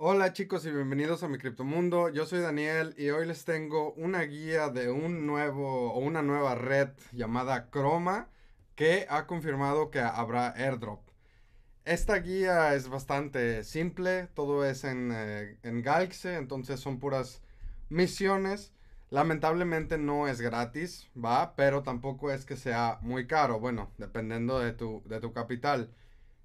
Hola chicos y bienvenidos a mi criptomundo. Yo soy Daniel y hoy les tengo una guía de un nuevo o una nueva red llamada Chroma que ha confirmado que habrá airdrop. Esta guía es bastante simple, todo es en, eh, en Galaxy, entonces son puras misiones. Lamentablemente no es gratis, va, pero tampoco es que sea muy caro, bueno, dependiendo de tu, de tu capital.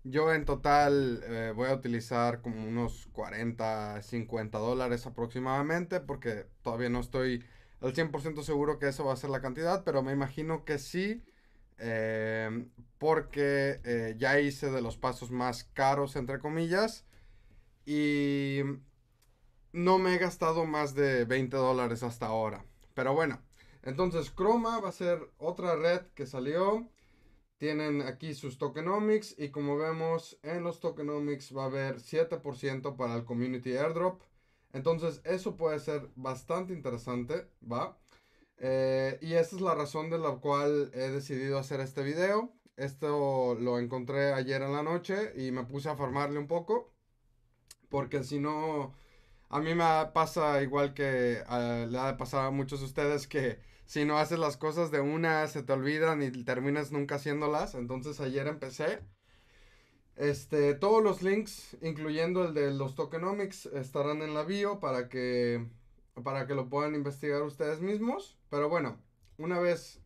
Yo en total eh, voy a utilizar como unos 40, 50 dólares aproximadamente porque todavía no estoy al 100% seguro que eso va a ser la cantidad, pero me imagino que sí. Em, porque eh, ya hice de los pasos más caros, entre comillas. Y no me he gastado más de 20 dólares hasta ahora. Pero bueno, entonces Chroma va a ser otra red que salió. Tienen aquí sus tokenomics y como vemos en los tokenomics va a haber 7% para el community airdrop. Entonces eso puede ser bastante interesante, ¿va? Eh, y esa es la razón de la cual he decidido hacer este video. Esto lo encontré ayer en la noche y me puse a formarle un poco. Porque si no, a mí me pasa igual que eh, le ha pasado a muchos de ustedes que si no haces las cosas de una, se te olvidan y terminas nunca haciéndolas. Entonces ayer empecé. Este, todos los links, incluyendo el de los tokenomics, estarán en la bio para que, para que lo puedan investigar ustedes mismos. Pero bueno, una vez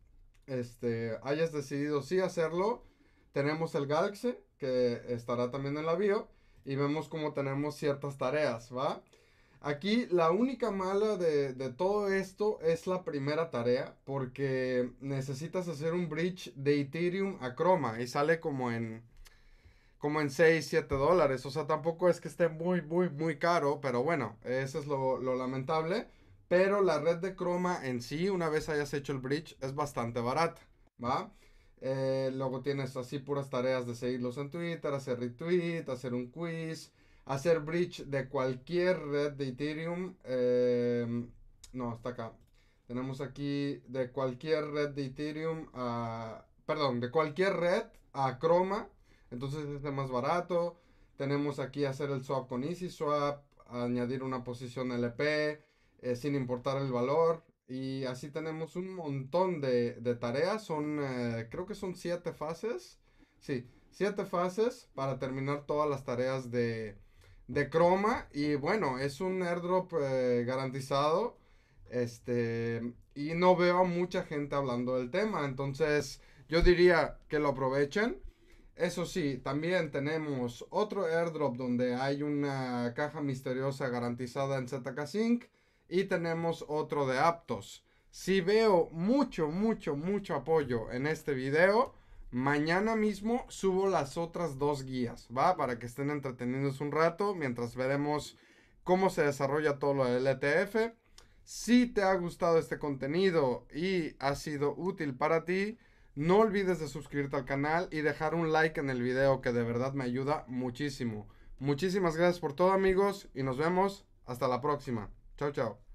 este, hayas decidido sí hacerlo, tenemos el Galaxy, que estará también en la bio, y vemos cómo tenemos ciertas tareas, ¿va? Aquí la única mala de, todo esto es la primera tarea porque necesitas hacer un bridge de Ethereum a Chroma y sale como en como en 6, 7 dólares. O sea, tampoco es que esté muy, muy, muy caro, pero bueno, eso es lo, lo lamentable. Pero la red de Chroma en sí, una vez hayas hecho el bridge, es bastante barata, ¿va? Eh, luego tienes así puras tareas de seguirlos en Twitter, hacer retweet, hacer un quiz, hacer bridge de cualquier red de Ethereum. Em, no, está acá. Tenemos aquí de cualquier red de Ethereum a... Perdón, de cualquier red a Chroma. Entonces este es más barato. Tenemos aquí hacer el swap con EasySwap, añadir una posición LP eh, sin importar el valor. Y así tenemos un montón de, tareas. Son, eh, creo que son siete fases. Sí, siete fases para terminar todas las tareas de, de croma. Y bueno, es un airdrop eh, garantizado. Este, y no veo a mucha gente hablando del tema. Entonces, yo diría que lo aprovechen. Eso sí, también tenemos otro airdrop donde hay una caja misteriosa garantizada en ZK Sync. Y tenemos otro de Aptos. Si veo mucho, mucho, mucho apoyo en este video, Mañana mismo subo las otras dos guías, ¿va? Para que estén entretenidos un rato mientras veremos cómo se desarrolla todo lo del ETF. Si te ha gustado este contenido y ha sido útil para ti, no olvides de suscribirte al canal y dejar un like en el video que de verdad me ayuda muchísimo. Muchísimas gracias por todo amigos y nos vemos hasta la próxima. Chao, chao.